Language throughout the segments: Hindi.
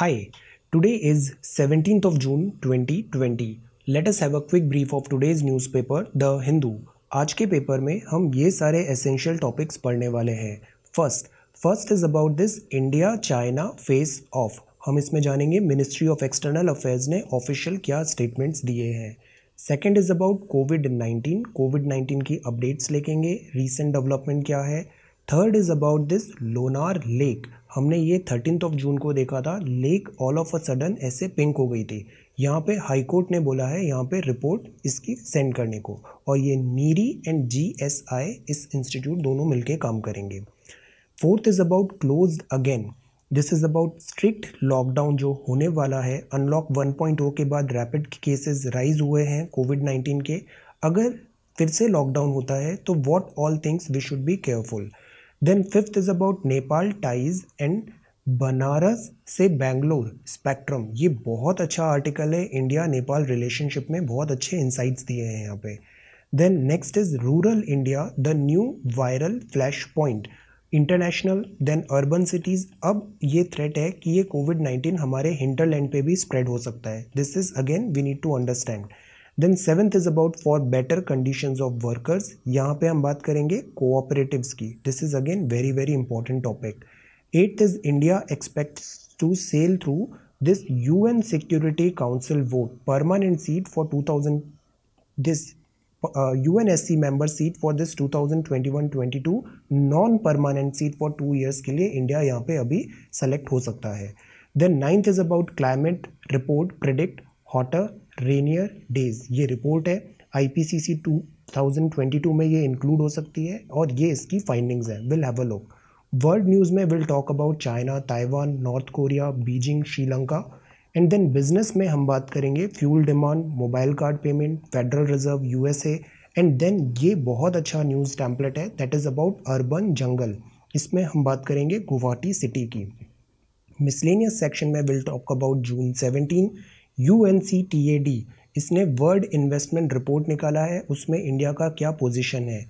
Hi, today is 17th of June 2020. Let us have a quick brief of today's newspaper, The Hindu. आज के पेपर में हम ये सारे एसेंशियल टॉपिक्स पढ़ने वाले हैं first first is about this India China face off हम इसमें जानेंगे मिनिस्ट्री ऑफ एक्सटर्नल अफेयर्स ने ऑफिशियल क्या स्टेटमेंट्स दिए हैं second is about COVID nineteen COVID nineteen की अपडेट्स लेंगे रिसेंट डेवलपमेंट क्या है third is about this Lonar lake हमने ये थर्टीन ऑफ जून को देखा था lake all of a sudden ऐसे पिंक हो गई थी यहाँ पे हाई कोर्ट ने बोला है यहाँ पे रिपोर्ट इसकी सेंड करने को और ये नीरी एंड जी एस आई इस इंस्टीट्यूट दोनों मिलके काम करेंगे fourth is about close again this is about strict lockdown जो होने वाला है अनलॉक वन 1.0 के बाद रैपिड केसेस राइज हुए हैं कोविड नाइन्टीन के अगर फिर से लॉकडाउन होता है तो what all things we should be careful then fifth is about Nepal ties and Banaras से बेंगलोर स्पेक्ट्रम ये बहुत अच्छा आर्टिकल है इंडिया नेपाल रिलेशनशिप में बहुत अच्छे इंसाइट्स दिए हैं यहाँ पे then next is rural India the new viral flash point international then urban cities अब ये थ्रेट है कि ये कोविड नाइन्टीन हमारे हिंटरलैंड पे भी स्प्रेड हो सकता है this is again we need to understand then seventh is about for better condition of workers यहाँ पे हम बात करेंगे कोऑपरेटिव की this is again very very important topic eighth is India expect to sail through this U N security council vote permanent seat for two thousand this U N S C member seat for this two thousand twenty one twenty two non permanent seat for two years के लिए इंडिया यहाँ पे अभी सेलेक्ट हो सकता है then ninth is about climate report predict hotter rainier days ये रिपोर्ट है I P C C two thousand twenty two में ये इंक्लूड हो सकती है और ये इसकी फाइंडिंग्स है will have a look world news में will talk about China Taiwan North Korea Beijing Sri Lanka and then business में हम बात करेंगे fuel demand mobile card payment federal reserve U A and then ये बहुत अच्छा न्यूज़ टैम्पलेट है that is about urban jungle इसमें हम बात करेंगे गुवाहाटी सिटी की मिसलेनियस सेक्शन में will talk about June seventeen U N C T A D इसने वर्ल्ड इन्वेस्टमेंट रिपोर्ट निकाला है उसमें इंडिया का क्या पोजीशन है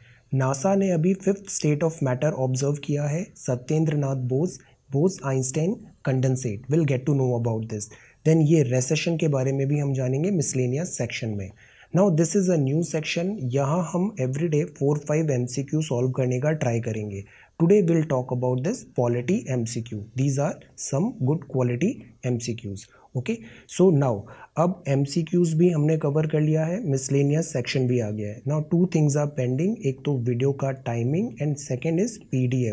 नासा ने अभी fifth state of matter observe किया है Satyendra Nath Bose Bose Einstein condensate will get to know about this then ये रेसेशन के बारे में भी हम जानेंगे मिसलेनियस सेक्शन में now this is a new section यहाँ हम every day four five M C Q solve करने का ट्राई करेंगे today will talk about this quality M C Q these are some good quality M C Qs okay so now अब एम भी हमने कवर कर लिया है मिसलेनियस सेक्शन भी आ गया है now two things are pending एक तो वीडियो का timing and second is P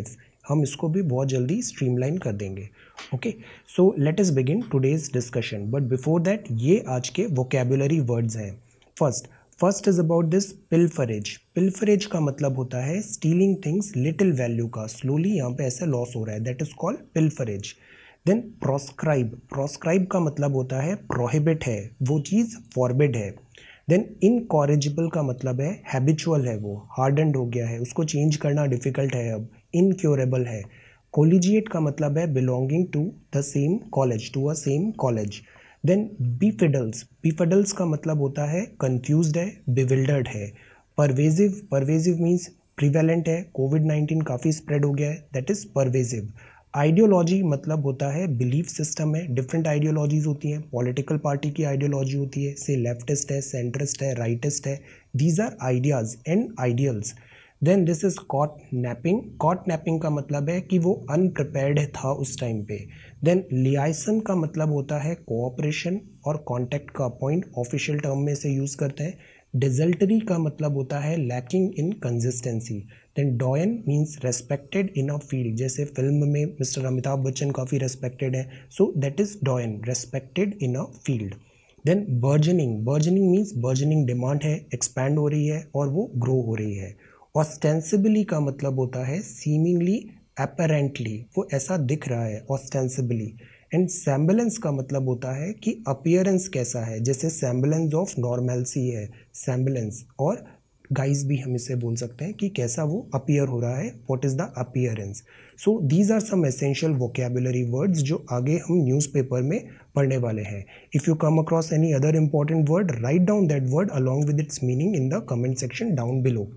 हम इसको भी बहुत जल्दी स्ट्रीमलाइन कर देंगे okay so let us begin today's discussion but before that ये आज के वोकेबुलरी वर्ड्स हैं first first is about this pilferage pilferage का मतलब होता है स्टीलिंग थिंग्स लिटिल वैल्यू का स्लोली यहाँ पे ऐसा लॉस हो रहा है that is called pilferage then proscribe proscribe का मतलब होता है प्रोहिबिट है वो चीज़ फॉरबिड है देन इनकॉरेजिबल का मतलब है हैबिचुअल है वो हार्डेंड हो गया है उसको चेंज करना डिफ़िकल्ट है अब इनक्योरेबल है कोलिजिएट का मतलब है belonging to the same college to a same college then befuddles befuddles का मतलब होता है कन्फ्यूज है बिविल्डर्ड है परवेजिव परवेजिव मीन्स प्रिवेलेंट है कोविड नाइन्टीन काफ़ी स्प्रेड हो गया है दैट इज़ परवेजिव आइडियोलॉजी मतलब होता है बिलीफ सिस्टम है डिफरेंट आइडियोलॉजीज़ होती हैं पॉलिटिकल पार्टी की आइडियोलॉजी होती है से लेफ्टिस्ट है सेंट्रिस्ट है राइटिस्ट है these are ideas and ideals then this is catnapping catnapping का मतलब है कि वो अनप्रिपेयर्ड था उस टाइम पे देन लियासन का मतलब होता है कोऑपरेशन और कॉन्टैक्ट का पॉइंट ऑफिशियल टर्म में से यूज़ करते हैं डिजल्टरी का मतलब होता है lacking in consistency then doyen means respected in a field जैसे फिल्म में मिस्टर अमिताभ बच्चन काफ़ी रेस्पेक्टेड है so that is doyen respected in a field then burgeoning burgeoning means burgeoning demand है एक्सपैंड हो रही है और वो ग्रो हो रही है ऑस्टेंसिबली का मतलब होता है सीमिंगली अपेरेंटली वो ऐसा दिख रहा है ऑस्टेंसिबली एंड सैम्बलेंस का मतलब होता है कि अपियरेंस कैसा है जैसे सैम्बलेंस ऑफ नॉर्मेलसी है सैम्बलेंस और गाइज भी हम इससे बोल सकते हैं कि कैसा वो अपीयर हो रहा है what is the appearance so these are some essential vocabulary words जो आगे हम न्यूज़पेपर में पढ़ने वाले हैं if you come across any other important word write down that word along with its meaning in the comment section down below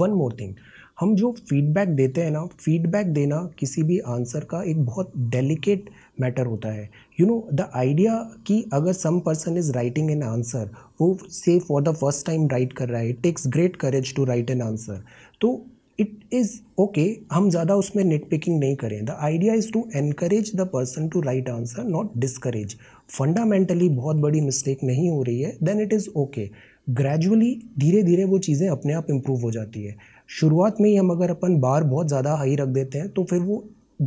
one more thing हम जो फीडबैक देते हैं ना फीडबैक देना किसी भी आंसर का एक बहुत डेलिकेट मैटर होता है यू नो द आइडिया कि अगर some person is writing an answer वो से for the first time write कर रहा है it takes great courage to write an answer तो इट इज़ ओके हम ज़्यादा उसमें नेट पिकिंग नहीं करें the idea is to encourage the person to write answer not discourage fundamentally बहुत बड़ी मिस्टेक नहीं हो रही है then it is okay gradually धीरे धीरे वो चीज़ें अपने आप इम्प्रूव हो जाती है शुरुआत में ही हम अगर अपन बार बहुत ज़्यादा हाई रख देते हैं तो फिर वो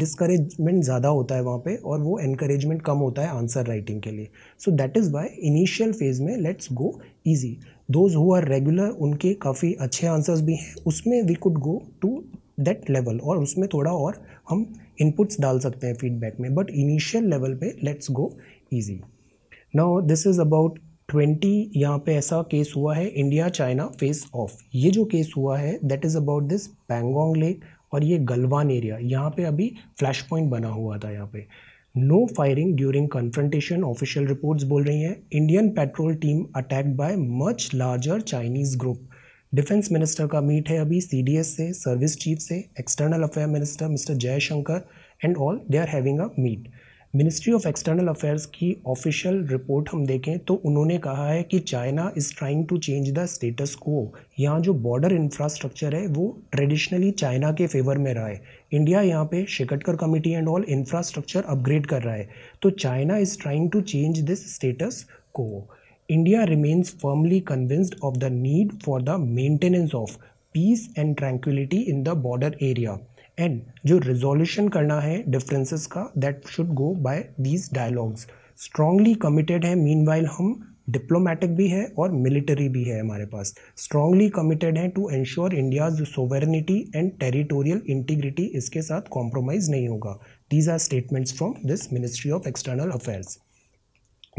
डिस्करेजमेंट ज़्यादा होता है वहाँ पे और वो एनकरेजमेंट कम होता है आंसर राइटिंग के लिए so that is why initial phase में let's go easy those who are regular उनके काफ़ी अच्छे आंसर्स भी हैं उसमें we could go to that level और उसमें थोड़ा और हम इनपुट्स डाल सकते हैं फीडबैक में बट इनिशियल लेवल पे let's go easy now this is about twenty यहाँ पे ऐसा केस हुआ है इंडिया चाइना फेस ऑफ ये जो केस हुआ है that is about this Pangong lake और ये गलवान एरिया यहाँ पे अभी फ्लैश पॉइंट बना हुआ था यहाँ पे no firing during confrontation official reports बोल रही हैं Indian patrol team attacked by much larger Chinese group defence minister का मीट है अभी सी से सर्विस चीफ से external affair minister Mr Jaishankar and all they are having a meet ministry of external affairs की ऑफिशियल रिपोर्ट हम देखें तो उन्होंने कहा है कि China is trying to change the status quo यहाँ जो बॉर्डर इंफ्रास्ट्रक्चर है वो ट्रेडिशनली चाइना के फेवर में रहा है इंडिया यहाँ पे Shekatkar committee and all infrastructure upgrade कर रहा है तो China is trying to change this status को India remains firmly convinced of the need for the maintenance of peace and tranquillity in the border area and जो रिजोल्यूशन करना है डिफरेंसेस का that should go by these dialogues strongly committed है मीन हम डिप्लोमेटिक भी है और मिलिट्री भी है हमारे पास स्ट्रांगली कमिटेड हैं to ensure India's sovereignty and territorial integrity इसके साथ कॉम्प्रोमाइज़ नहीं होगा these are statements from this ministry of external affairs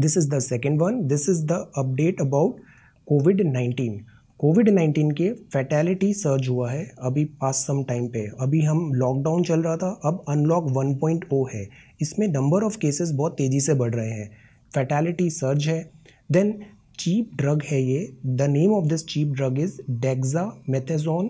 this is the second one this is the update about COVID nineteen COVID nineteen के फैटेलिटी सर्ज हुआ है अभी पास सम टाइम पे अभी हम लॉकडाउन चल रहा था अब अनलॉक वन पॉइंट ओ है इसमें नंबर ऑफ़ केसेस बहुत तेज़ी से बढ़ रहे हैं फैटेलिटी सर्ज है देन चीप ड्रग है ये the name of this cheap drug is dexamethasone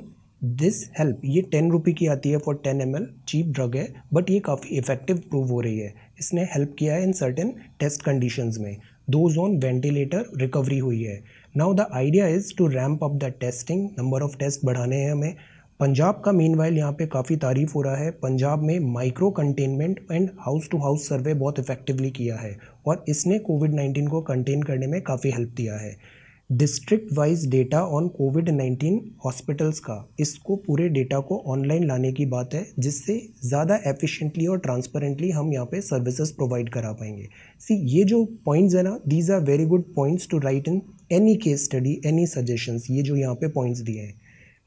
this help ये टेन रुपी की आती है for ten M L cheap drug है बट ये काफ़ी इफेक्टिव प्रूव हो रही है इसने हेल्प किया है इन सर्टेन टेस्ट कंडीशंस में दो जोन वेंटिलेटर रिकवरी हुई है now the idea is to ramp up the testing number of test बढ़ाने हैं हमें पंजाब का मीन वाइल यहाँ पर काफ़ी तारीफ हो रहा है पंजाब में micro containment and house to house survey बहुत इफेक्टिवली किया है और इसने कोविड नाइन्टीन को कंटेन करने में काफ़ी हेल्प दिया है district wise data on COVID nineteen hospitals का इसको पूरे डेटा को ऑनलाइन लाने की बात है जिससे ज़्यादा एफिशिएंटली और ट्रांसपेरेंटली हम यहाँ पे सर्विसेज प्रोवाइड करा पाएंगे सी ये जो पॉइंट्स है ना these are very good points to write in any case study any suggestions ये जो यहाँ पे पॉइंट्स दिए हैं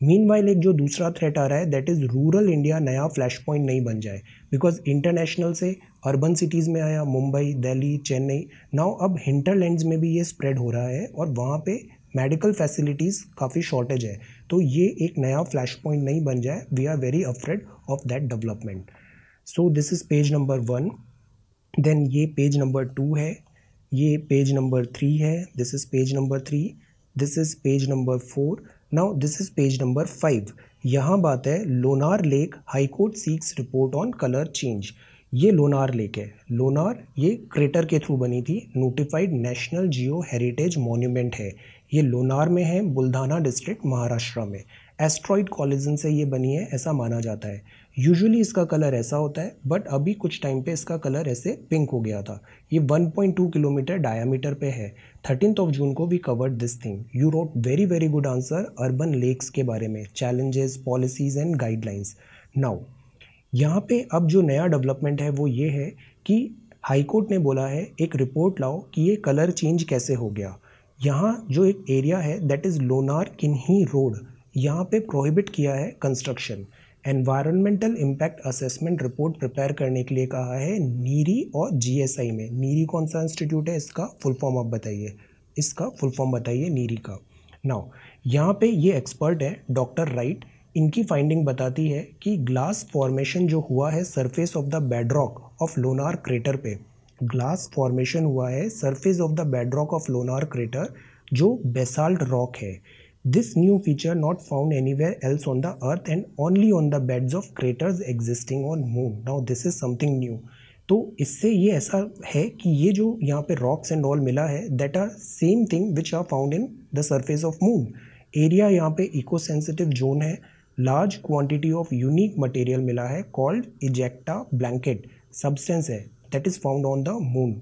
मीन वाइल एक जो दूसरा थ्रेट आ रहा है दैट इज़ रूरल इंडिया नया फ्लैश पॉइंट नहीं बन जाए बिकॉज इंटरनेशनल से अर्बन सिटीज़ में आया मुंबई दिल्ली चेन्नई नाउ अब हिंटरलैंड में भी ये स्प्रेड हो रहा है और वहाँ पे मेडिकल फैसिलिटीज़ काफ़ी शॉर्टेज है तो ये एक नया फ्लैश पॉइंट नहीं बन जाए we are very afraid of that development so this is page number one then ये पेज नंबर टू है ये पेज नंबर थ्री है this is page number three this is page number four now this is page number five यहाँ बात है Lonar lake high court seeks report on colour change ये लोनार लेक है लोनार ये क्रेटर के थ्रू बनी थी notified national geo heritage monument है ये लोनार में है बुल्धाना डिस्ट्रिक्ट महाराष्ट्र में एस्ट्रॉइड कॉलेजन से ये बनी है ऐसा माना जाता है यूजुअली इसका कलर ऐसा होता है बट अभी कुछ टाइम पे इसका कलर ऐसे पिंक हो गया था ये 1.2 किलोमीटर डायामीटर पे है थर्टीन ऑफ जून को we covered this thing you wrote very very good answer urban lakes के बारे में challenges policies and guidelines now यहाँ पे अब जो नया डेवलपमेंट है वो ये है कि हाईकोर्ट ने बोला है एक रिपोर्ट लाओ कि ये कलर चेंज कैसे हो गया यहाँ जो एक एरिया है दैट इज़ लोनार किन्ही रोड यहाँ पे प्रोहिबिट किया है construction environmental impact assessment report prepare करने के लिए कहा है नीरी और जीएसआई में नीरी कौन सा इंस्टीट्यूट है इसका फुल फॉर्म आप बताइए इसका फुल फॉर्म बताइए नीरी का नाउ यहाँ पे ये एक्सपर्ट है डॉक्टर राइट इनकी फाइंडिंग बताती है कि ग्लास फॉर्मेशन जो हुआ है surface of the bedrock of Lonar crater पे ग्लास फॉर्मेशन हुआ है surface of the bedrock of Lonar crater जो बेसाल्ट रॉक है This new feature not found anywhere else on the earth and only on the beds of craters existing on moon. Now this is something new. तो इससे ये ऐसा है कि ये जो यहाँ पे रॉक्स एंड ऑल मिला है that are same thing which are found in the surface of moon area यहाँ पे इको सेंसिटिव जोन है large quantity of unique material मिला है कॉल्ड इजेक्टा ब्लैंकेट सब्सटेंस है that is found on the moon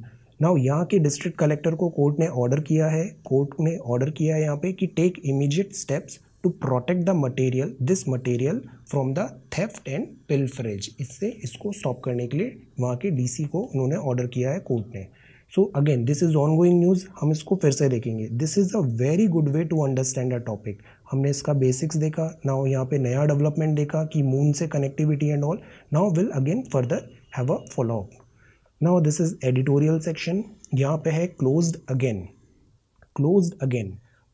now यहाँ के डिस्ट्रिक्ट कलेक्टर को कोर्ट ने ऑर्डर किया है कोर्ट ने ऑर्डर किया है यहाँ पे कि take immediate steps to protect the material this material from the theft and pilferage इससे इसको स्टॉप करने के लिए वहाँ के डी को उन्होंने ऑर्डर किया है कोर्ट ने so again this is ongoing news हम इसको फिर से देखेंगे this is a very good way to understand a topic हमने इसका बेसिक्स देखा नाउ यहाँ पे नया डेवलपमेंट देखा कि मून से connectivity and all now will again further have a follow up now this is editorial section यहाँ पे है closed again closed again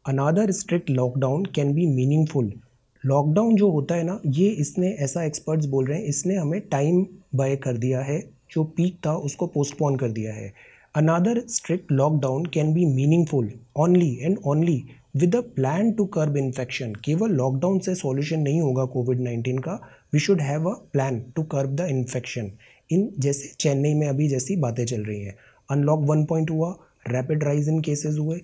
another strict lockdown can be meaningful lockdown जो होता है ना ये इसने ऐसा एक्सपर्ट्स बोल रहे हैं इसने हमें टाइम बाय कर दिया है जो पीक था उसको पोस्टपोन कर दिया है another strict lockdown can be meaningful only and only with a plan to curb infection केवल लॉकडाउन से सॉल्यूशन नहीं होगा कोविड नाइन्टीन का we should have a plan to curb the infection in जैसे चेन्नई में अभी जैसी बातें चल रही हैं अनलॉक वन पॉइंट हुआ रैपिड राइज इन केसेस हुए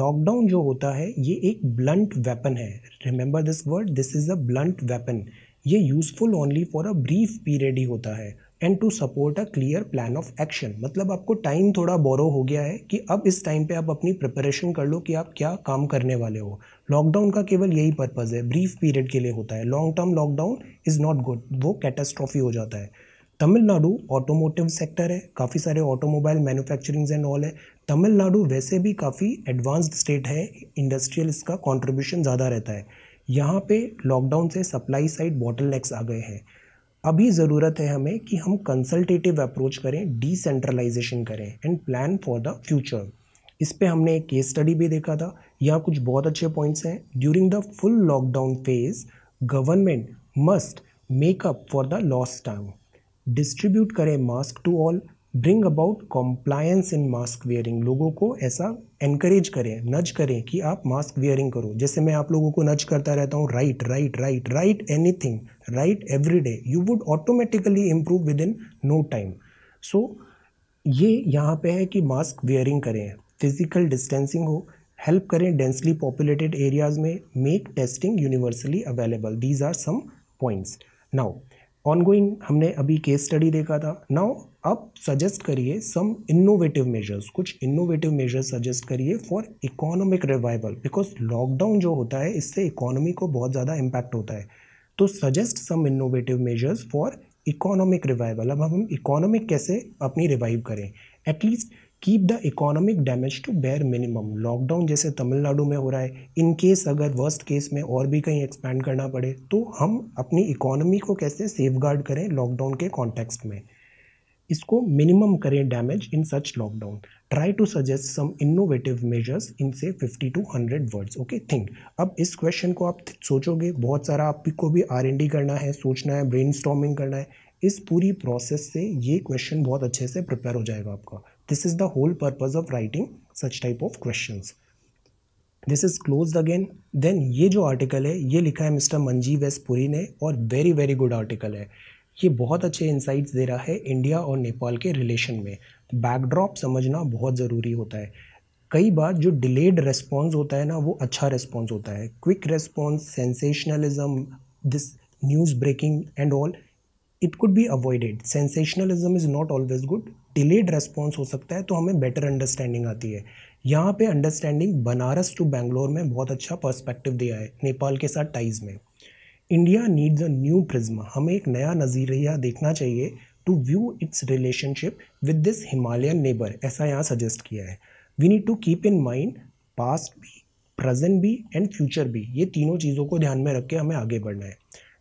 लॉकडाउन जो होता है ये एक ब्लंट वेपन है remember this word this is a blunt weapon ये useful only for a brief period ही होता है and to support a clear plan of action मतलब आपको टाइम थोड़ा बोरो हो गया है कि अब इस टाइम पे आप अपनी प्रिपरेशन कर लो कि आप क्या काम करने वाले हो लॉकडाउन का केवल यही पर्पज़ है ब्रीफ पीरियड के लिए होता है long term lockdown is not good वो कैटेस्ट्रॉफी हो जाता है तमिलनाडु ऑटोमोटिव सेक्टर है काफ़ी सारे ऑटोमोबाइल मैन्युफैक्चरिंग्स एंड ऑल है तमिलनाडु वैसे भी काफ़ी एडवांस्ड स्टेट है इंडस्ट्रियल इसका कंट्रीब्यूशन ज़्यादा रहता है यहाँ पे लॉकडाउन से सप्लाई साइड नेक्स आ गए हैं अभी ज़रूरत है हमें कि हम कंसल्टेटिव अप्रोच करें डिसेंट्रलाइजेशन करें and plan for the future इस पर हमने एक केस स्टडी भी देखा था यहाँ कुछ बहुत अच्छे पॉइंट्स हैं during the full lockdown phase government must make up for the lost time distribute करें mask to all bring about compliance in mask wearing लोगों को ऐसा एनकरेज करें नज करें कि आप मास्क वियरिंग करो जैसे मैं आप लोगों को नज करता रहता हूँ write write write write anything write every day you would automatically improve within no time so ये यहाँ पे है कि मास्क वियरिंग करें फिजिकल डिस्टेंसिंग हो हेल्प करें डेंसली पॉपुलेटेड एरियाज़ में make testing universally available these are some points now ongoing हमने अभी केस स्टडी देखा था नाउ अब सजेस्ट करिए सम इनोवेटिव मेजर्स कुछ इनोवेटिव मेजर्स सजेस्ट करिए for economic revival because lockdown जो होता है इससे इकोनॉमी को बहुत ज़्यादा इम्पैक्ट होता है तो suggest some innovative measures for economic revival अब हम इकोनॉमिक कैसे अपनी रिवाइव करें at least keep the economic damage to bare minimum lockdown जैसे तमिलनाडु में हो रहा है इन केस अगर वर्स्ट केस में और भी कहीं एक्सपैंड करना पड़े तो हम अपनी इकोनॉमी को कैसे सेफ गार्ड करें लॉकडाउन के कॉन्टेक्स्ट में इसको मिनिमम करें damage in such lockdown try to suggest some innovative measures in से fifty to hundred words okay think अब इस क्वेश्चन को आप सोचोगे बहुत सारा आपको भी आर डी करना है सोचना है ब्रेन स्टॉमिंग करना है इस पूरी प्रोसेस से ये क्वेश्चन बहुत अच्छे से प्रिपेयर हो जाएगा आपका This is the whole purpose of writing such type of questions. This is close again then ये जो आर्टिकल है ये लिखा है मिस्टर मंजीव एस पुरी ने और वेरी वेरी गुड आर्टिकल है ये बहुत अच्छे इंसाइट्स दे रहा है इंडिया और नेपाल के रिलेशन में बैकड्रॉप समझना बहुत ज़रूरी होता है कई बार जो डिलेड रेस्पॉन्स होता है ना वो अच्छा रेस्पॉन्स होता है quick response sensationalism this news breaking and all it could be avoided sensationalism is not always good delayed response हो सकता है तो हमें बेटर अंडरस्टैंडिंग आती है यहाँ पे अंडरस्टैंडिंग बनारस टू बेंगलोर में बहुत अच्छा पर्सपेक्टिव दिया है नेपाल के साथ टाइज में India needs a new prism हमें एक नया नज़रिया देखना चाहिए to view its relationship with this Himalayan neighbour ऐसा यहाँ सजेस्ट किया है we need to keep in mind past भी प्रेजेंट भी एंड फ्यूचर भी ये तीनों चीज़ों को ध्यान में रख के हमें आगे बढ़ना है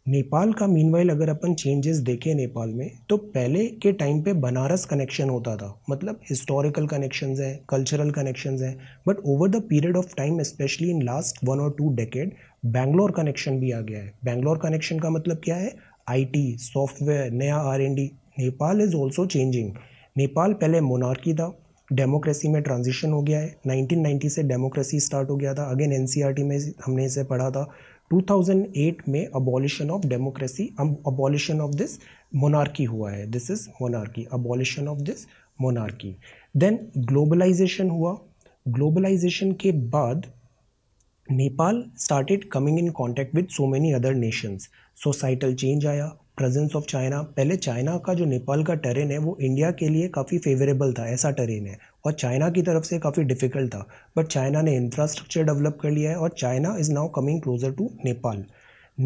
नेपाल का मीनवाइल अगर अपन चेंजेस देखें नेपाल में तो पहले के टाइम पे बनारस कनेक्शन होता था मतलब हिस्टोरिकल कनेक्शन हैं कल्चरल कनेक्शन हैं but over the period of time specially in last one और टू डेकेड बैंगलोर कनेक्शन भी आ गया है बैंगलोर कनेक्शन का मतलब क्या है आईटी सॉफ्टवेयर नया डी Nepal is also changing Nepal पहले मोनार्की था डेमोक्रेसी में ट्रांजिशन हो गया है 1990 से डेमोक्रेसी स्टार्ट हो गया था अगेन एनसीईआरटी e में हमने इसे पढ़ा था 2008 में abolition of democracy abolition of this monarchy हुआ है this is monarchy abolition of this monarchy then globalisation हुआ ग्लोबलाइजेशन के बाद Nepal started coming in contact with so many other nations societal change आया प्रेजेंस ऑफ चाइना पहले चाइना का जो नेपाल का टेरेन है वो इंडिया के लिए काफ़ी फेवरेबल था ऐसा टेरेन है और चाइना की तरफ से काफ़ी डिफ़िकल्ट था बट चाइना ने इंफ्रास्ट्रक्चर डेवलप कर लिया है और China is now coming closer to Nepal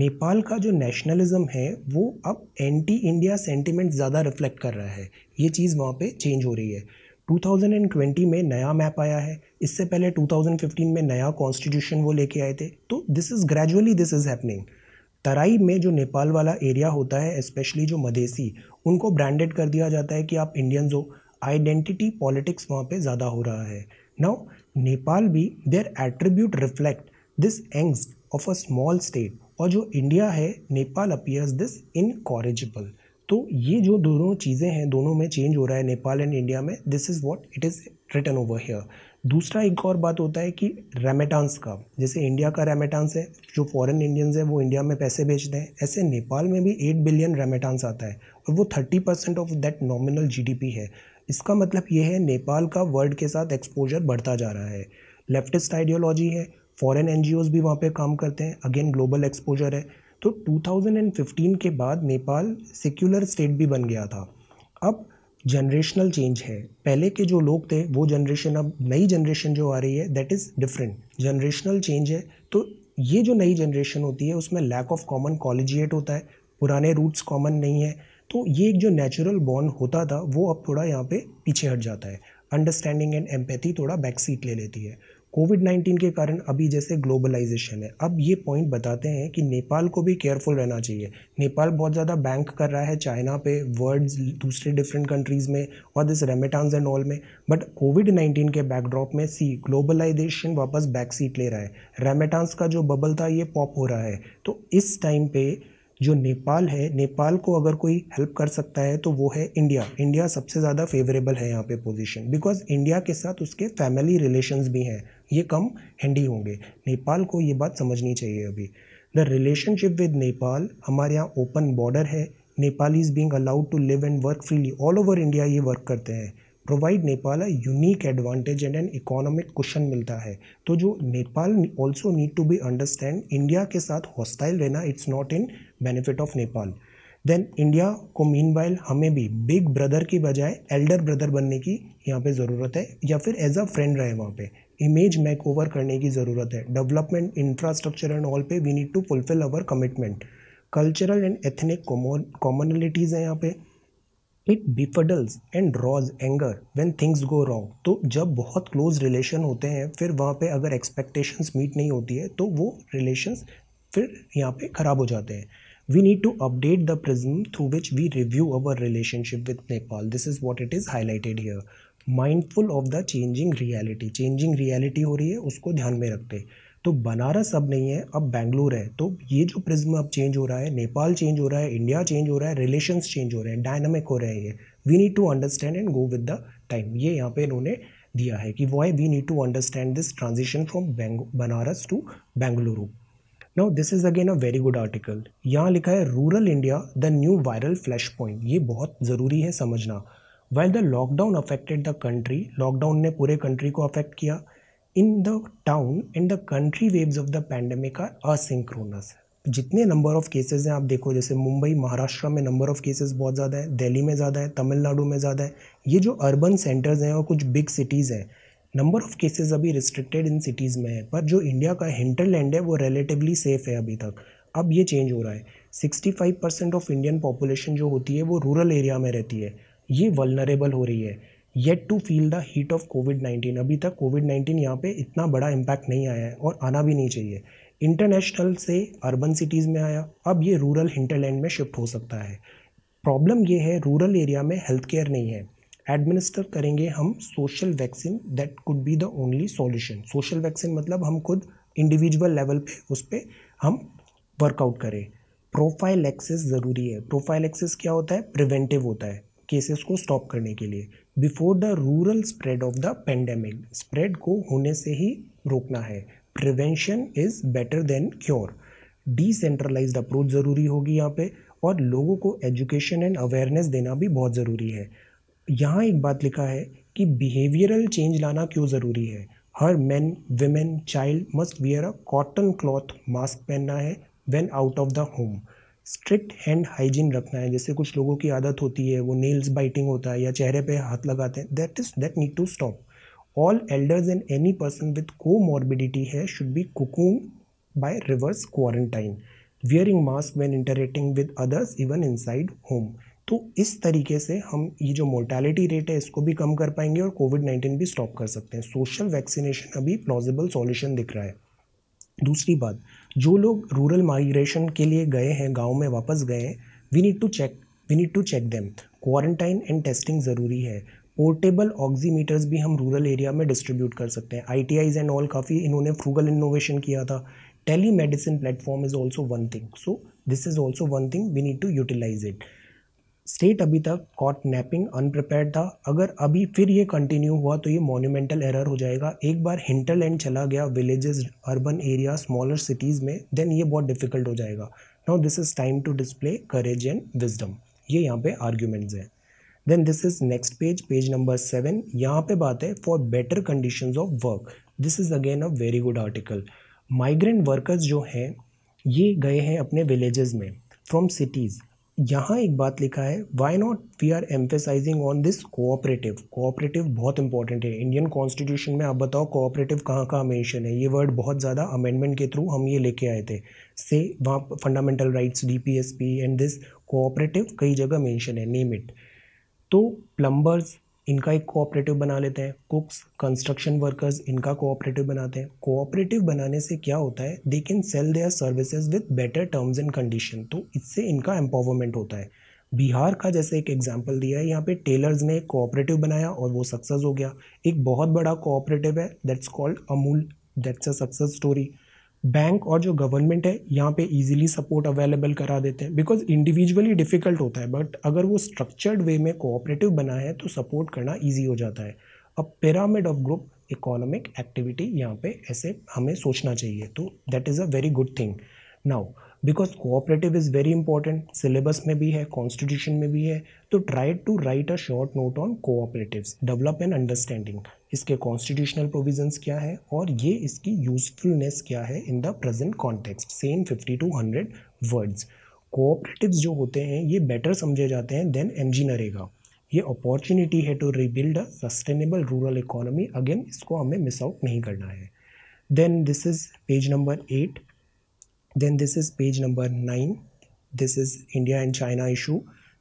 Nepal का जो नेशनलिज्म है वो अब एंटी इंडिया सेंटिमेंट ज़्यादा रिफ्लेक्ट कर रहा है ये चीज़ वहाँ पे चेंज हो रही है 2020 में नया मैप आया है इससे पहले 2015 में नया कॉन्स्टिट्यूशन वो लेके आए थे तो this is gradually this is happening Terai में जो नेपाल वाला एरिया होता है स्पेशली जो मधेसी उनको ब्रांडेड कर दिया जाता है कि आप इंडियंस हो आइडेंटिटी पॉलिटिक्स वहाँ पे ज़्यादा हो रहा है नाउ नेपाल भी there attribute reflect this angst of a small state और जो इंडिया है नेपाल अपियर्स दिस इनकॉरेजिबल तो ये जो दोनों चीज़ें हैं दोनों में चेंज हो रहा है नेपाल एंड इंडिया में this is what it is written over here दूसरा एक और बात होता है कि रेमेटांस का जैसे इंडिया का रेमेटांस है जो फॉरेन इंडियंस है वो इंडिया में पैसे भेजते हैं ऐसे नेपाल में भी एट बिलियन रेमेटांस आता है और वो thirty percent of that nominal GDP है इसका मतलब ये है नेपाल का वर्ल्ड के साथ एक्सपोजर बढ़ता जा रहा है लेफ्टिस्ट आइडियोलॉजी है फॉरेन एन भी वहाँ पर काम करते हैं अगेन ग्लोबल एक्सपोजर है तो 2015 के बाद नेपाल सेक्युलर स्टेट भी बन गया था अब जनरेशनल चेंज है पहले के जो लोग थे वो जनरेशन अब नई जनरेशन जो आ रही है that is different generational change है तो ये जो नई जनरेशन होती है उसमें लैक ऑफ कॉमन कॉलेजिएट होता है पुराने रूट्स कॉमन नहीं है तो ये एक जो नेचुरल बॉन्ड होता था वो अब थोड़ा यहाँ पे पीछे हट जाता है अंडरस्टैंडिंग एंड एम्पैथी थोड़ा बैक सीट ले लेती है कोविड नाइन्टीन के कारण अभी जैसे ग्लोबलाइजेशन है अब ये पॉइंट बताते हैं कि नेपाल को भी केयरफुल रहना चाहिए नेपाल बहुत ज़्यादा बैंक कर रहा है चाइना पे वर्ल्ड दूसरे डिफरेंट कंट्रीज़ में और दिस रेमेटांस एंड ऑल में बट कोविड नाइन्टीन के बैकड्रॉप में सी ग्लोबलाइजेशन वापस बैक सीट ले रहा है रेमेटांस का जो बबल था ये पॉप हो रहा है तो इस टाइम पे जो नेपाल है नेपाल को अगर कोई हेल्प कर सकता है तो वो है इंडिया इंडिया सबसे ज़्यादा फेवरेबल है यहाँ पे पोजीशन बिकॉज इंडिया के साथ उसके फैमिली रिलेशंस भी हैं ये कम हैंडी होंगे नेपाल को ये बात समझनी चाहिए अभी द रिलेशनशिप विद नेपाल हमारे यहाँ ओपन बॉर्डर है Nepal is being allowed to live and work freely all over India ये वर्क करते हैं provide Nepal a unique advantage and an economic question मिलता है तो जो Nepal also need to be understand India के साथ हॉस्टाइल रहना it's not in benefit of Nepal then India को मीन बाइल हमें भी बिग ब्रदर की बजाय एल्डर ब्रदर बनने की यहाँ पे ज़रूरत है या फिर एज अ फ्रेंड रहे वहाँ पे इमेज मैक ओवर करने की ज़रूरत है डेवलपमेंट इंफ्रास्ट्रक्चर एंड ऑल पे we need to fulfil our commitment cultural and ethnic commonalities हैं यहाँ पे it befuddles and rouses anger when things go wrong तो जब बहुत क्लोज रिलेशन होते हैं फिर वहाँ पे अगर एक्सपेक्टेशंस मीट नहीं होती है तो वो रिलेशंस फिर यहाँ पे ख़राब हो जाते हैं we need to update the prism through which we review our relationship with Nepal. This is what it is highlighted here. Mindful of the changing reality changing reality हो रही है उसको ध्यान में रखते तो बनारस अब नहीं है अब बैंगलोर है तो ये जो प्रिज्म अब चेंज हो रहा है नेपाल चेंज हो रहा है इंडिया चेंज हो रहा है रिलेशंस चेंज हो रहे हैं डायनामिक हो रहे हैं ये we need to understand and go with the time ये यहाँ पे इन्होंने दिया है कि why we need to understand this transition from Banaras to Bengaluru no this is again a very good article यहाँ लिखा है rural India the new viral flash point ये बहुत ज़रूरी है समझना well the lockdown affected the country lockdown ने पूरे कंट्री को अफेक्ट किया in the town in the country waves of the pandemic are asynchronous जितने नंबर ऑफ केसेस हैं आप देखो जैसे मुंबई महाराष्ट्र में नंबर ऑफ केसेस बहुत ज़्यादा है दिल्ली में ज़्यादा है तमिलनाडु में ज़्यादा है ये जो अर्बन सेंटर्स हैं और कुछ बिग सिटीज़ हैं नंबर ऑफ़ केसेस अभी रिस्ट्रिक्टेड इन सिटीज़ में है पर जो इंडिया का हिंटरलैंड है वो रिलेटिवली सेफ़ है अभी तक अब ये चेंज हो रहा है sixty five percent of Indian population जो होती है वो रूरल एरिया में रहती है ये वलनरेबल हो रही है yet to feel the heat of COVID nineteen अभी तक कोविड नाइन्टीन यहाँ पे इतना बड़ा इम्पैक्ट नहीं आया है और आना भी नहीं चाहिए इंटरनेशनल से अर्बन सिटीज़ में आया अब ये रूरल हिंटरलैंड में शिफ्ट हो सकता है प्रॉब्लम ये है रूरल एरिया में हेल्थ केयर नहीं है एडमिनिस्टर करेंगे हम social vaccine that could be the only solution social vaccine मतलब हम खुद इंडिविजुअल लेवल पे उस पर हम वर्कआउट करें प्रोफाइल एक्सेस ज़रूरी है प्रोफाइल एक्सेस क्या होता है प्रिवेंटिव होता है केसेस को स्टॉप करने के लिए before the rural spread of the pandemic spread को होने से ही रोकना है prevention is better than cure decentralise approach ज़रूरी होगी यहाँ पे और लोगों को एजुकेशन एंड अवेयरनेस देना भी बहुत ज़रूरी है यहाँ एक बात लिखा है कि बिहेवियरल चेंज लाना क्यों ज़रूरी है हर man women child must wear a cotton cloth mask पहनना है when out of the home strict hand hygiene रखना है जैसे कुछ लोगों की आदत होती है वो नेल्स बाइटिंग होता है या चेहरे पे हाथ लगाते हैं that is that need to stop all elders and any person with comorbidity है should be cocoon by reverse quarantine wearing mask when interacting with others even inside home तो इस तरीके से हम ये जो मोर्टेलिटी रेट है इसको भी कम कर पाएंगे और कोविड नाइन्टीन भी स्टॉप कर सकते हैं सोशल वैक्सीनेशन अभी प्लॉजिबल सॉल्यूशन दिख रहा है दूसरी बात जो लोग रूरल माइग्रेशन के लिए गए हैं गाँव में वापस गए हैं we need to check we need to check them quarantine and testing ज़रूरी है पोर्टेबल ऑक्सीमीटर्स भी हम रूरल एरिया में डिस्ट्रीब्यूट कर सकते हैं आई एंड ऑल काफ़ी इन्होंने फ्रूगल इनोवेशन किया था tele medicine platform is also one thing so this is also one thing we need to utilise it state अभी तक कॉट नैपिंग अनप्रिपेयर था अगर अभी फिर ये कंटिन्यू हुआ तो ये मोन्यूमेंटल एरर हो जाएगा एक बार हिंटरलैंड चला गया villages urban area smaller cities में देन ये बहुत डिफिकल्ट हो जाएगा now this is time to display courage and wisdom ये यहाँ पे आर्ग्यूमेंट्स हैं then this is next page page number seven यहाँ पे बात है for better condition of work this is again a very good article migrant workers जो हैं ये गए हैं अपने विलेजेस में फ्रॉम सिटीज़ यहाँ एक बात लिखा है why not we are emphasising on this cooperative cooperative बहुत इंपॉर्टेंट है इंडियन कॉन्स्टिट्यूशन में आप बताओ कोऑपरेटिव कहाँ कहाँ मेंशन है ये वर्ड बहुत ज़्यादा अमेंडमेंट के थ्रू हम ये लेके आए थे से वहाँ fundamental rights D and this cooperative कई जगह मेंशन है नेम इट तो प्लम्बर्स इनका एक कोऑपरेटिव बना लेते हैं कुक्स कंस्ट्रक्शन वर्कर्स इनका कोऑपरेटिव बनाते हैं कोऑपरेटिव बनाने से क्या होता है they can sell their services with better terms and condition तो इससे इनका एम्पावरमेंट होता है बिहार का जैसे एक एग्जाम्पल दिया है यहाँ पे टेलर्स ने एक कोऑपरेटिव बनाया और वो सक्सेस हो गया एक बहुत बड़ा कोऑपरेटिव है that's called Amul that's a success story bank और जो गवर्नमेंट है यहाँ पे इजीली सपोर्ट अवेलेबल करा देते हैं बिकॉज इंडिविजुअली डिफ़िकल्ट होता है बट अगर वो स्ट्रक्चर्ड वे में कोऑपरेटिव बना है तो सपोर्ट करना ईजी हो जाता है अब pyramid of group economic activity यहाँ पे ऐसे हमें सोचना चाहिए तो that is a very good thing now because cooperative is very important syllabus में भी है कॉन्स्टिट्यूशन में भी है तो try to write a short note on cooperative develop and understanding इसके कॉन्स्टिट्यूशनल प्रोविजंस क्या है और ये इसकी यूजफुलनेस क्या है in the present context same fifty to hundred words cooperative जो होते हैं ये बेटर समझे जाते हैं देन एम जी नरेगा ये अपॉर्चुनिटी है to rebuild a sustainable rural economy again इसको हमें मिस आउट नहीं करना है then this is page number eight then this is page number nine this is India and China issue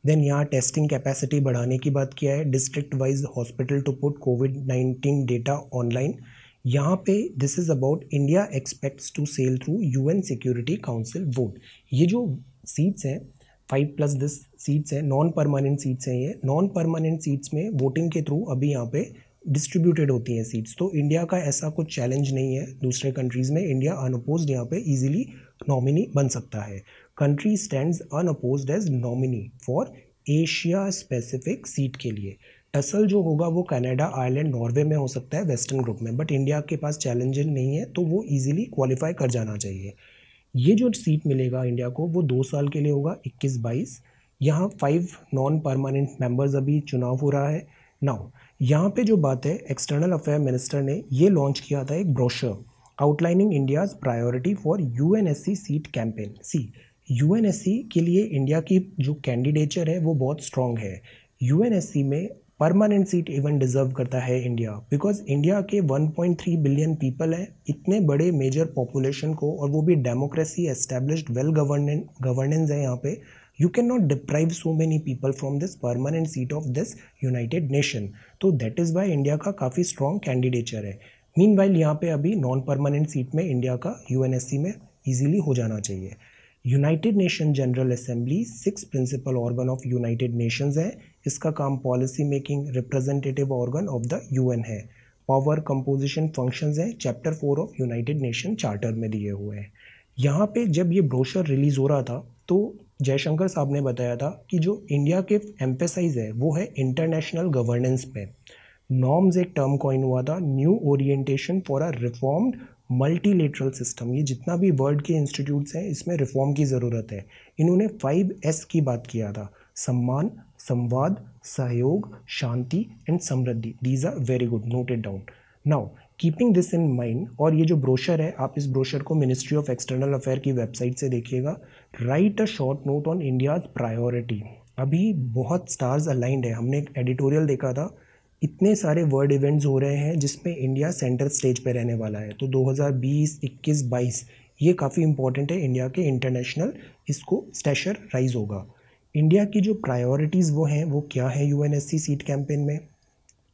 then यहाँ टेस्टिंग कैपेसिटी बढ़ाने की बात किया है district wise hospital to put COVID nineteen data online यहाँ पे this is about India expects to sail through an security council vote ये जो सीट्स हैं फाइव प्लस दिस सीट्स हैं नॉन परमानेंट सीट्स हैं ये नॉन परमानेंट सीट्स में वोटिंग के थ्रू अभी यहाँ पे डिस्ट्रीब्यूटेड होती हैं सीट्स तो इंडिया का ऐसा कुछ चैलेंज नहीं है दूसरे कंट्रीज़ में इंडिया अनअपोज यहाँ पे इजीली नॉमिनी बन सकता है country stand unopposed as nominee for Asia specific seat के लिए टसल जो होगा वो कनाडा आयरलैंड नॉर्वे में हो सकता है वेस्टर्न ग्रुप में बट इंडिया के पास चैलेंजेस नहीं है तो वो इजीली क्वालिफाई कर जाना चाहिए ये जो सीट मिलेगा इंडिया को वो दो साल के लिए होगा इक्कीस बाईस यहाँ फाइव नॉन परमानेंट मेंबर्स अभी चुनाव हो रहा है नाउ यहाँ पे जो बात है एक्सटर्नल अफेयर मिनिस्टर ने ये लॉन्च किया था एक brochure outlining India's priority for C seat campaign C C के लिए इंडिया की जो कैंडिडेचर है वो बहुत स्ट्रॉन्ग है सी में परमानेंट सीट इवन डिजर्व करता है इंडिया बिकॉज इंडिया के 1.3 बिलियन पीपल है इतने बड़े मेजर पॉपुलेशन को और वो भी democracy established well governance governance है यहाँ पे you can not deprive so many people from this permanent seat of this United Nation तो दैट इज़ वाई इंडिया का काफ़ी स्ट्रॉन्ग कैंडिडेचर है मीन वाइल यहाँ पर अभी नॉन परमानेंट सीट में इंडिया का यू में ईजिली हो जाना चाहिए United Nation General Assembly six principal organ of United Nations है इसका काम policy making representative organ of the UN है पावर कंपोजिशन फंक्शंस हैं chapter four of United Nation charter में दिए हुए हैं यहाँ पे जब ये ब्रोशर रिलीज़ हो रहा था तो जयशंकर साहब ने बताया था कि जो इंडिया के एम्पेसाइज है वो है इंटरनेशनल गवर्नेंस पे नॉर्म्स एक टर्म कॉइन हुआ था new orientation for a reformed multilateral system ये जितना भी वर्ल्ड के इंस्टीट्यूट्स हैं इसमें रिफॉर्म की ज़रूरत है इन्होंने फाइव एस की बात किया था सम्मान संवाद सहयोग शांति एंड समृद्धि these are very good noted down now keeping this in mind और ये जो ब्रोशर है आप इस ब्रोशर को मिनिस्ट्री ऑफ एक्सटर्नल अफेयर की वेबसाइट से देखिएगा write a short note on India's priority अभी बहुत स्टार्स अलाइंड है हमने एक एडिटोरियल देखा था इतने सारे वर्ल्ड इवेंट्स हो रहे हैं जिसमें इंडिया सेंटर स्टेज पर रहने वाला है तो 2020, 21, 22 ये काफ़ी इंपॉर्टेंट है इंडिया के इंटरनेशनल इसको स्टेशर राइज होगा इंडिया की जो प्रायोरिटीज़ वो हैं वो क्या है यू सीट कैंपेन में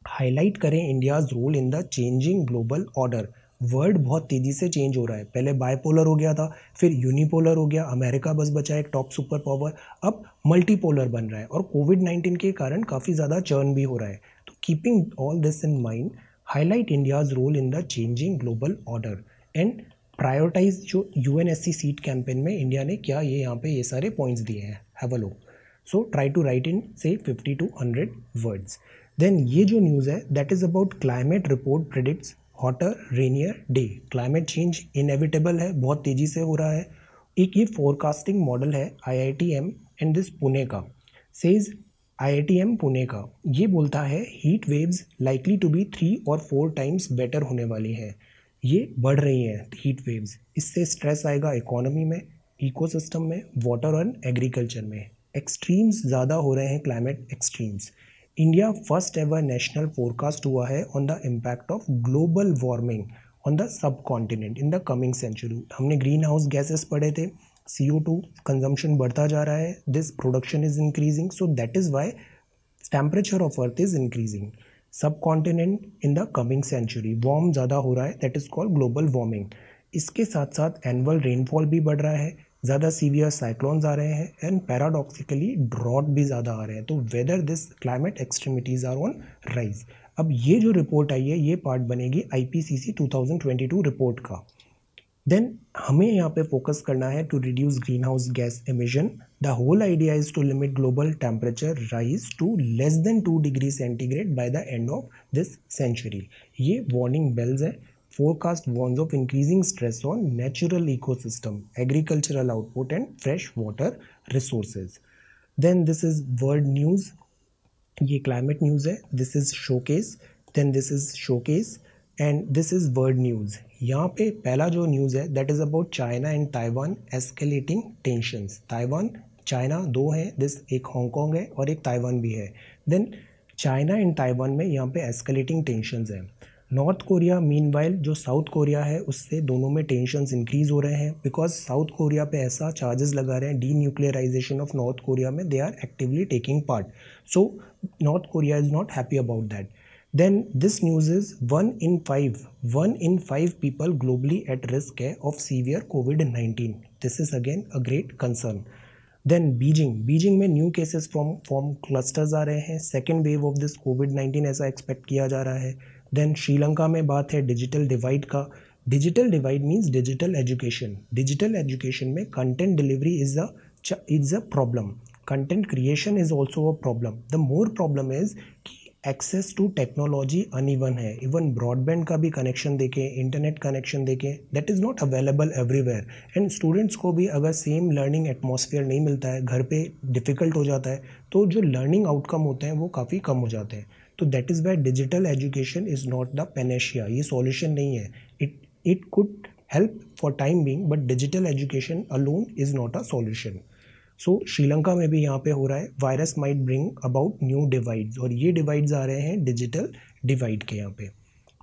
हाईलाइट करें India's role in the changing global order world बहुत तेज़ी से चेंज हो रहा है पहले बायपोलर हो गया था फिर यूनिपोलर हो गया अमेरिका बस बचा एक टॉप सुपर पावर अब मल्टीपोलर बन रहा है और कोविड नाइन्टीन के कारण काफ़ी ज़्यादा चर्न भी हो रहा है Keeping all this in mind, highlight India's role in the changing global order and prioritise जो U N S C seat campaign में इंडिया ने क्या ये यहाँ पे ये सारे पॉइंट्स दिए हैं have a low so try to write in से fifty to hundred words then ये जो न्यूज़ है that is about climate report predicts hotter rainier day climate change inevitable है बहुत तेज़ी से हो रहा है एक ये फोरकास्टिंग मॉडल है I I T M and this Pune का सेज आईआईटीएम पुणे का ये बोलता है heat waves likely to be three और फोर टाइम्स बेटर होने वाली हैं ये बढ़ रही हैं हीट वेव्स इससे स्ट्रेस आएगा इकोनॉमी में इकोसिस्टम में वाटर एंड एग्रीकल्चर में एक्सट्रीम्स ज़्यादा हो रहे हैं climate extremes India first ever national forecast हुआ है on the impact of global warming on the sub continent in the coming century हमने ग्रीन हाउस गैसेस पढ़े थे सी ओ टू कंजम्पशन बढ़ता जा रहा है this production is increasing so that is why temperature of earth is increasing sub continent in the coming century warm ज़्यादा हो रहा है that is called global warming इसके साथ साथ एनुअल रेनफॉल भी बढ़ रहा है ज़्यादा सीवियर साइक्लोन्स आ रहे हैं एंड पैराडॉक्सिकली ड्रॉट भी ज़्यादा आ रहे हैं तो weather this climate extremities are on rise अब ये जो रिपोर्ट आई है ये पार्ट बनेगी I P C C two thousand twenty two report का देन हमें यहाँ पे फोकस करना है to reduce green house gas emission the whole idea is to limit global temperature rise to less than two degree centigrade by the end of this century ये वार्निंग बेल्स है forecast warns of increasing stress on natural ecosystem agricultural output and fresh water resources then this is world news ये क्लाइमेट न्यूज़ है this is showcase then this is showcase and this is world news यहाँ पे पहला जो न्यूज़ है that is about China and Taiwan escalating tensions Taiwan China दो है दिस एक हांगकॉन्ग है और एक ताइवान भी है देन चाइना एंड ताइवान में यहाँ पे एस्केलेटिंग टेंशंस हैं नॉर्थ कोरिया मीन जो साउथ कोरिया है उससे दोनों में टेंशन इंक्रीज़ हो रहे हैं बिकॉज साउथ कोरिया पे ऐसा चार्जेस लगा रहे हैं denuclearization of North Korea में they are actively taking part so North Korea is not happy about that this news is one in five one in five people globally at risk है of severe COVID nineteen this is again a great concern then Beijing Beijing में new cases from form clusters आ रहे हैं second wave of this COVID nineteen ऐसा एक्सपेक्ट किया जा रहा है देन श्रीलंका में बात है डिजिटल डिवाइड का digital divide means digital education digital education में content delivery is a is a problem content creation is also a problem the more problem is कि एक्सेस टू टेक्नोलॉजी अनइवन है इवन ब्रॉडबैंड का भी कनेक्शन देखें इंटरनेट कनेक्शन देखें that is not available everywhere and students को भी अगर सेम लर्निंग एटमोसफियर नहीं मिलता है घर पे डिफ़िकल्ट हो जाता है तो जो लर्निंग आउटकम होते हैं वो काफ़ी कम हो जाते हैं तो that is why digital education is not the panacea ये सॉल्यूशन नहीं है it it could help for time being but digital education alone is not a solution so Sri Lanka में भी यहाँ पे हो रहा है virus might bring about new divides और ये डिवाइड्स आ रहे हैं डिजिटल डिवाइड के यहाँ पे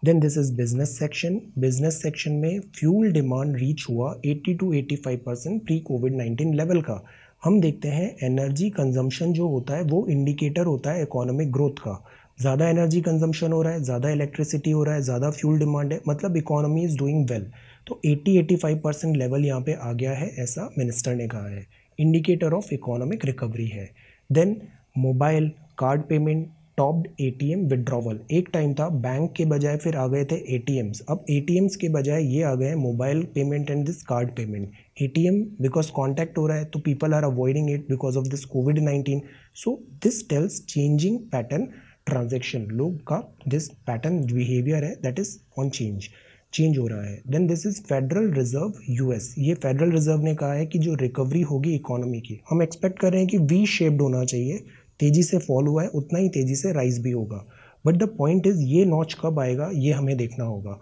then this is business section business section में फ्यूल डिमांड रीच हुआ 80 to 85 percent pre COVID 19 level का हम देखते हैं एनर्जी कंजम्पशन जो होता है वो इंडिकेटर होता है इकोनॉमिक ग्रोथ का ज़्यादा एनर्जी कंजम्पशन हो रहा है ज़्यादा इलेक्ट्रिसिटी हो रहा है ज़्यादा फ्यूल डिमांड है मतलब इकोनॉमी इज़ डूइंग वेल तो 80-85 परसेंट लेवल यहाँ पे आ गया है ऐसा मिनिस्टर ने कहा है इंडिकेटर ऑफ इकोनॉमिक रिकवरी है then mobile card payment topped ATM withdrawal एक टाइम था बैंक के बजाय फिर आ गए थे एटीएम्स अब एटीएम्स के बजाय ये आ गए mobile payment and this card payment ATM because contact हो रहा है तो people are avoiding it because of this COVID nineteen so this tells changing pattern transaction लोग का दिस पैटर्न बिहेवियर है that is on change change हो रहा है then this is Federal Reserve US ये फेडरल रिजर्व ने कहा है कि जो रिकवरी होगी इकोनॉमी की हम एक्सपेक्ट कर रहे हैं कि वी शेप्ड होना चाहिए तेज़ी से फॉल हुआ है उतना ही तेज़ी से राइज भी होगा बट द पॉइंट इज़ ये नॉच कब आएगा ये हमें देखना होगा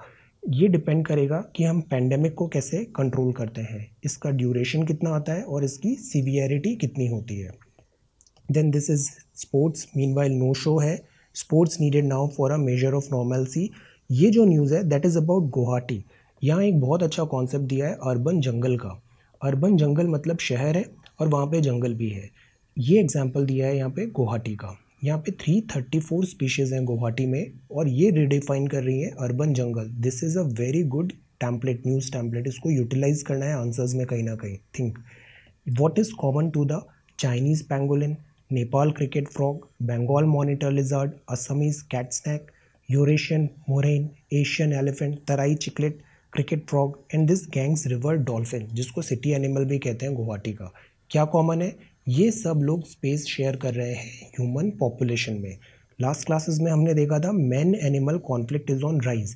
ये डिपेंड करेगा कि हम पैंडेमिक को कैसे कंट्रोल करते हैं इसका ड्यूरेशन कितना आता है और इसकी सीवियरिटी कितनी होती है then this is sports mean while no show है sports needed now for a major of normal see ये जो न्यूज़ है दैट इज़ अबाउट गुवाहाटी यहाँ एक बहुत अच्छा कॉन्सेप्ट दिया है अर्बन जंगल का अर्बन जंगल मतलब शहर है और वहाँ पे जंगल भी है ये एग्जाम्पल दिया है यहाँ पे गुवाहाटी का यहाँ पे 334 स्पीशीज़ हैं गुवाहाटी में और ये रिडिफाइन कर रही है urban jungle this is a very good template news template इसको यूटिलाइज़ करना है आंसर्स में कहीं ना कहीं think what is common to the Chinese pangolin Nepal cricket frog Bengal monitor lizard Assamese cat snake Eurasian moraine Asian elephant Terai chicklet cricket frog and this Ganges river dolphin जिसको सिटी एनिमल भी कहते हैं गुवाहाटी का क्या कॉमन है ये सब लोग स्पेस शेयर कर रहे हैं ह्यूमन पॉपुलेशन में लास्ट क्लासेस में हमने देखा था man animal conflict is on rise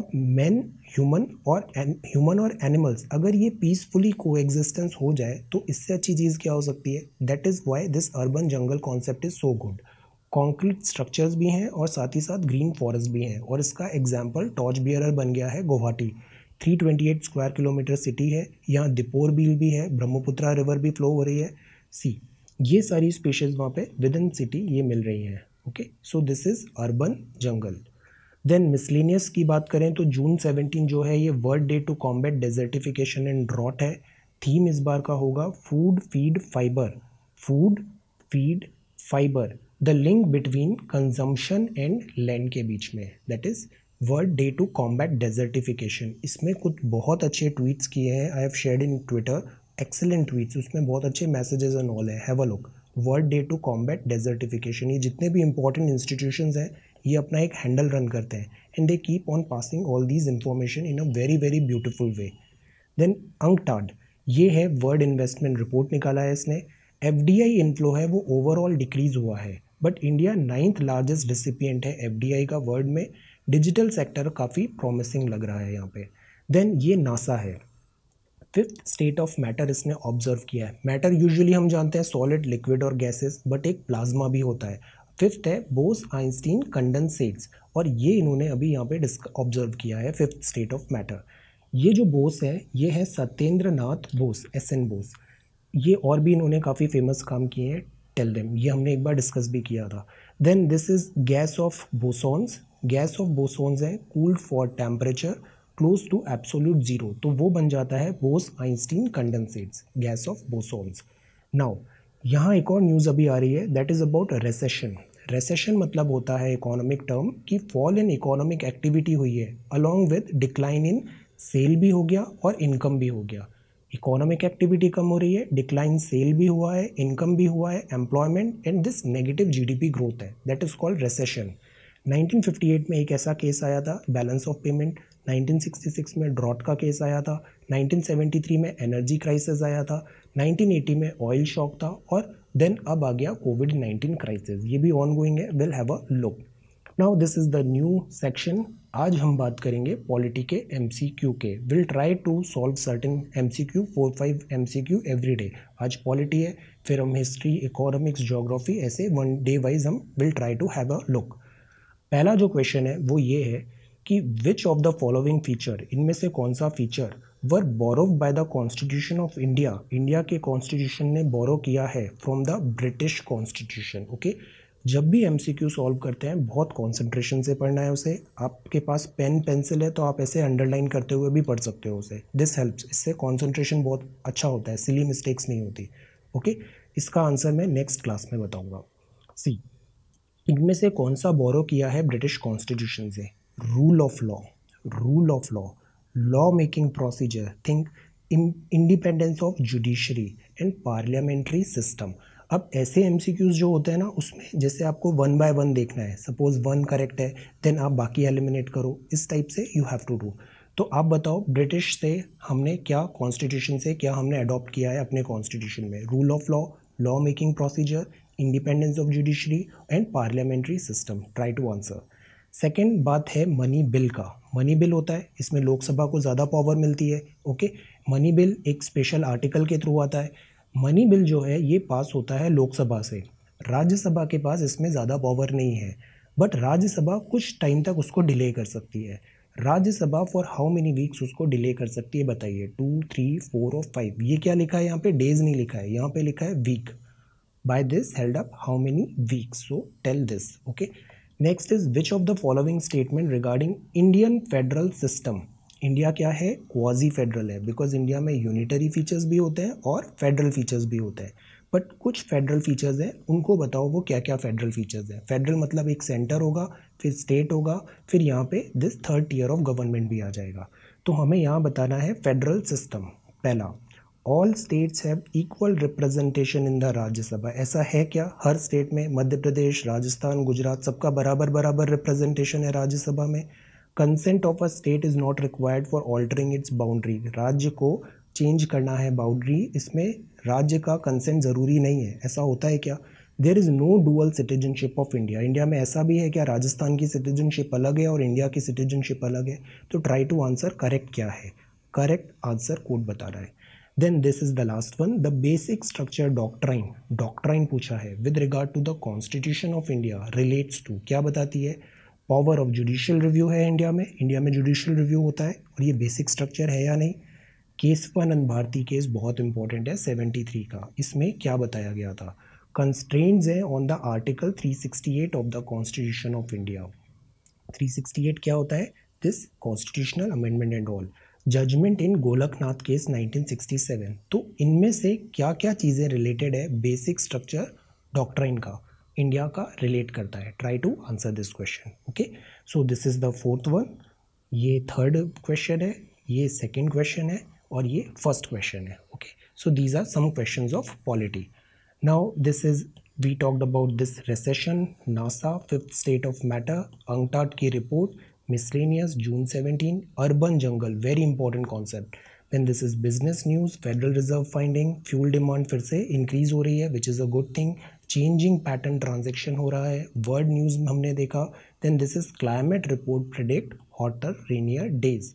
अब मैन ह्यूमन और ह्यूमन और एनिमल्स अगर ये पीसफुली को एग्जिस्टेंस हो जाए तो इससे अच्छी चीज़ क्या हो सकती है that is why this urban jungle concept is so good concrete structures भी हैं और साथ ही साथ ग्रीन फॉरेस्ट भी हैं और इसका एग्जाम्पल टॉर्च बियरर बन गया है गुवाहाटी 328 स्क्वायर किलोमीटर सिटी है यहाँ दिपोर बील भी है ब्रह्मपुत्रा रिवर भी फ्लो हो रही है सी ये सारी स्पेशज वहाँ पे विद इन सिटी ये मिल रही हैं okay so this is urban jungle then miscellaneous की बात करें तो जून 17 जो है ये world day to combat desertification and drought है थीम इस बार का होगा food feed fibre food feed fibre the link between consumption and land के बीच में that is world day to combat desertification इसमें कुछ बहुत अच्छे ट्वीट्स किए हैं I have share in Twitter excellent tweets उसमें बहुत अच्छे मैसेजेस एंड ऑल है have a look world day to combat desertification ये जितने भी इंपॉर्टेंट इंस्टीट्यूशन हैं ये अपना एक हैंडल रन करते हैं and they keep on passing all these information in a very very beautiful way then UNCTAD ये है वर्ल्ड इन्वेस्टमेंट रिपोर्ट निकाला है इसने एफ डी आई इनफ्लो है वो ओवरऑल डिक्रीज हुआ है but India ninth largest recipient है एफ का वर्ल्ड में डिजिटल सेक्टर काफ़ी प्रॉमिसिंग लग रहा है यहाँ पे देन ये नासा है फिफ्थ स्टेट ऑफ मैटर इसने ऑब्जर्व किया है मैटर यूजुअली हम जानते हैं सॉलिड लिक्विड और गैसेस बट एक प्लाज्मा भी होता है फिफ्थ है बोस आइंस्टीन कंडेंसेट्स और ये इन्होंने अभी यहाँ पे ऑब्जर्व किया है फिफ्थ स्टेट ऑफ मैटर ये जो बोस है ये है सत्येंद्र नाथ बोस एस एन बोस ये और भी इन्होंने काफ़ी फेमस काम किए हैं टेल देम ये हमने एक बार डिस्कस भी किया था then this is gas of bosons gas of bosons है cooled for temperature close to absolute zero तो वो बन जाता है Bose Einstein condensates gas of bosons now यहाँ एक और न्यूज़ अभी आ रही है that is about recession recession मतलब होता है इकोनॉमिक टर्म कि फॉल इन इकोनॉमिक एक्टिविटी हुई है along with decline in sale भी हो गया और इनकम भी हो गया इकोनॉमिक एक्टिविटी कम हो रही है डिक्लाइन सेल भी हुआ है इनकम भी हुआ है employment and this negative GDP growth है दैट इज़ कॉल्ड रेसेशन 1958 में एक ऐसा केस आया था बैलेंस ऑफ पेमेंट 1966 में ड्रॉट का केस आया था 1973 में एनर्जी क्राइसिस आया था 1980 में ऑयल शॉक था और देन अब आ गया कोविड 19 क्राइसिस ये भी ऑन गोइंग है will have a look now this is the new section आज हम बात करेंगे पॉलिटी के एम सी क्यू के will try to solve certain M C Q four five M C Q every day आज पॉलिटी है फिर हम हिस्ट्री इकोनॉमिक्स जोग्राफी ऐसे वन डे वाइज हम will try to have a look पहला जो क्वेश्चन है वो ये है कि विच ऑफ द फॉलोइंग फीचर इनमें से कौन सा feature were borrow by the constitution of India India के कॉन्स्टिट्यूशन ने बोरो किया है from the British constitution okay जब भी एम सॉल्व करते हैं बहुत कॉन्सेंट्रेशन से पढ़ना है उसे आपके पास पेन पेंसिल है तो आप ऐसे अंडरलाइन करते हुए भी पढ़ सकते हो उसे दिस हेल्प्स इससे कॉन्सेंट्रेशन बहुत अच्छा होता है सिली मिस्टेक्स नहीं होती ओके okay? इसका आंसर मैं नेक्स्ट क्लास में बताऊंगा सी इनमें से कौन सा बोरो किया है ब्रिटिश कॉन्स्टिट्यूशन से rule of law rule of law law making procedure think independence of judiciary and parliamentary system अब ऐसे एम जो होते हैं ना उसमें जैसे आपको वन बाय वन देखना है सपोज वन करेक्ट है देन आप बाकी एलिमिनेट करो इस टाइप से यू हैव टू डू तो आप बताओ ब्रिटिश से हमने क्या कॉन्स्टिट्यूशन से क्या हमने अडॉप्ट किया है अपने कॉन्स्टिट्यूशन में rule of law law making procedure independence of judiciary and parliamentary system try to answer second बात है मनी बिल का मनी बिल होता है इसमें लोकसभा को ज़्यादा पावर मिलती है ओके मनी बिल एक स्पेशल आर्टिकल के थ्रू आता है मनी बिल जो है ये पास होता है लोकसभा से राज्यसभा के पास इसमें ज़्यादा पावर नहीं है बट राज्यसभा कुछ टाइम तक उसको डिले कर सकती है Rajya Sabha for how many weeks उसको डिले कर सकती है बताइए टू थ्री फोर और फाइव ये क्या लिखा है यहाँ पे डेज नहीं लिखा है यहाँ पे लिखा है week by this held up how many weeks so tell this okay next is which of the following statement regarding Indian federal system India क्या है क्वाजी फेडरल है बिकॉज इंडिया में यूनिटरी फीचर्स भी होते हैं और फेडरल फीचर्स भी होते हैं बट कुछ फेडरल फीचर्स हैं उनको बताओ वो क्या क्या फेडरल फीचर्स हैं फेडरल मतलब एक सेंटर होगा फिर स्टेट होगा फिर यहाँ पे this third tier of government भी आ जाएगा तो हमें यहाँ बताना है फेडरल सिस्टम पहला all states have equal representation in the Rajya Sabha ऐसा है क्या हर स्टेट में मध्य प्रदेश राजस्थान गुजरात सबका बराबर बराबर रिप्रेजेंटेशन है राज्यसभा में consent of a state is not required for altering its boundary राज्य को चेंज करना है बाउंड्री इसमें राज्य का कंसेंट ज़रूरी नहीं है ऐसा होता है क्या there is no dual citizenship of India India में ऐसा भी है क्या राजस्थान की सिटीजनशिप अलग है और इंडिया की सिटीजनशिप अलग है तो ट्राई टू आंसर करेक्ट क्या है करेक्ट आंसर कोड बता रहा है then this is the last one the basic structure doctrine doctrine पूछा है with regard to the constitution of India relates to क्या बताती है पावर ऑफ जुडिशियल रिव्यू है इंडिया में इंडिया में जुडिशियल रिव्यू होता है और ये बेसिक स्ट्रक्चर है या नहीं केसवानंद भारती केस बहुत इंपॉर्टेंट है 73 का इसमें क्या बताया गया था कंस्ट्रेंट्स है on the article 368 of the constitution of India 368 क्या होता है this constitutional amendment and all judgment in Golaknath case 1967 तो इनमें से क्या क्या चीज़ें रिलेटेड है बेसिक स्ट्रक्चर डॉक्ट्राइन का इंडिया का रिलेट करता है try to answer this question okay so this is the fourth one ये थर्ड क्वेश्चन है ये सेकेंड क्वेश्चन है और ये फर्स्ट क्वेश्चन है okay so these are some question of polity now this is we talked about this recession, NASA, fifth state of matter, UNCTAD की report, miscellaneous June 17, urban jungle, very important concept. Then this is business news, Federal Reserve finding, fuel demand फिर से increase हो रही है which is a good thing. Changing pattern transaction हो रहा है वर्ल्ड न्यूज़ में हमने देखा then this is climate report predict hotter rainier days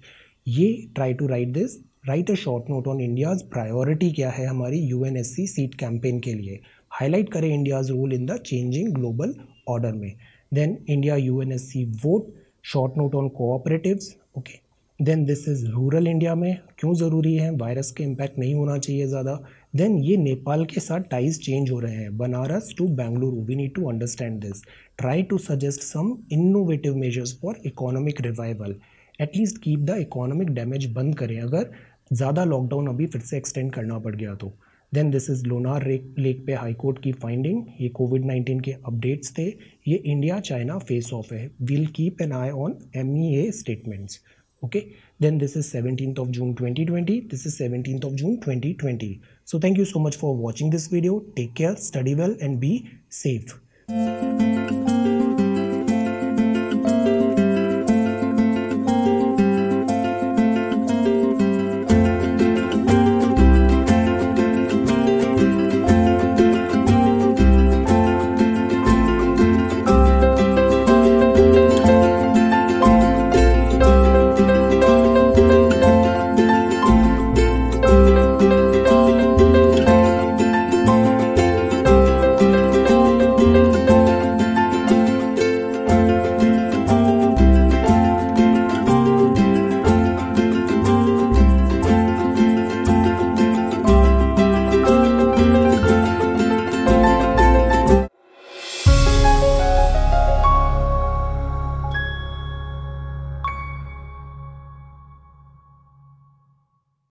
ये try to write this write a short note on India's priority क्या है हमारी यू सीट कैंपेन के लिए हाईलाइट करें India's role in the changing global order में then India you vote short note on cooperatives okay then this is rural India में क्यों ज़रूरी है वायरस के इम्पैक्ट नहीं होना चाहिए ज़्यादा देन ये नेपाल के साथ टाइज चेंज हो रहे हैं Banaras to Bengaluru we need to understand this try to suggest some innovative measures for economic revival at least keep the economic damage बंद करें अगर ज़्यादा लॉकडाउन अभी फिर से एक्सटेंड करना पड़ गया तो then this is Lonar lake पे हाई कोर्ट की फाइंडिंग ये कोविड नाइन्टीन के अपडेट्स थे ये इंडिया चाइना फेस ऑफ है will keep an eye on M E A statements okay then this is seventeen of June twenty twenty this is seventeen of June twenty twenty So thank you so much for watching this video. Take care, study well and be safe.